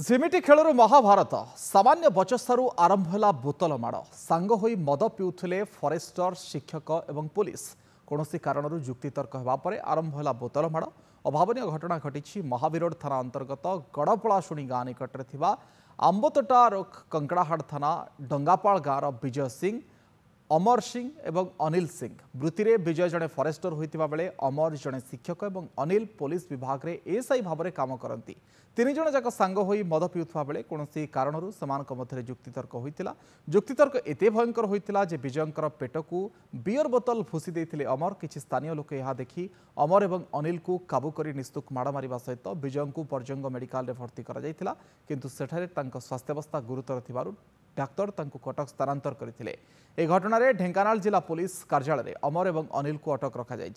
ଝିମିଟି ଖେଳରୁ ମହାଭାରତ ସାମାନ୍ୟ ବଚସ୍ତାରୁ ଆରମ୍ଭ ହେଲା ବୋତଲ ମାଡ଼ ସାଙ୍ଗ ହୋଇ ମଦ ପିଉଥିଲେ ଫରେଷ୍ଟର ଶିକ୍ଷକ ଏବଂ ପୁଲିସ୍ କୌଣସି କାରଣରୁ ଯୁକ୍ତିତର୍କ ହେବା ପରେ ଆରମ୍ଭ ହେଲା ବୋତଲ ମାଡ଼ ଅଭାବନୀୟ ଘଟଣା ଘଟିଛି ମହାବିରୋଡ଼ ଥାନା ଅନ୍ତର୍ଗତ ଗଡ଼ପଳାଶୁଣୀ ଗାଁ ନିକଟରେ ଥିବା ଆମ୍ବତଟା ରୋକ୍ କଙ୍କଡ଼ାହାଡ଼ ଥାନା ଡଙ୍ଗାପାଳ ଗାଁର ବିଜୟ ସିଂ অমর সিং এবং অনিল সিং বৃত্তিরে বিজয় জনে ফরেস্টর হয়েছে বেড়ে অমর জনে শিক্ষক এবং অনিল পুলিশ বিভাগের এসআই ভাবে কাম করতে তিনজন যাক সাঙ্গ হয়ে মদ পিউথা বেড়ে কৌশি কারণ সে যুক্তিতর্ক হয়েছিল যুক্তিতর্ক এতে ভয়ঙ্কর হয়েছিল যে বিজয়ঙ্কর পেটকু বিয়র বোতল ভুষি দিয়ে অমর কিছু স্থানীয় লোক এ দেখি অমর এবং অনিল কাবু করে নিস্তুক মাড় মার সহ বিজয়ঙ্ক পর্যঙ্গ মেডিকালে ভর্তি করা কিন্তু সেখানে তাঙ্ক স্বাস্থ্যাবস্থা গুরুতর থাকার ডাক্তার তাঁকু কটক স্থানান্তর করে এ ঘটনার ঢেঙ্কানাল জেলা পুলিশ কার্যালয়ে অমর এবং অনিলকু অটক রখাযাই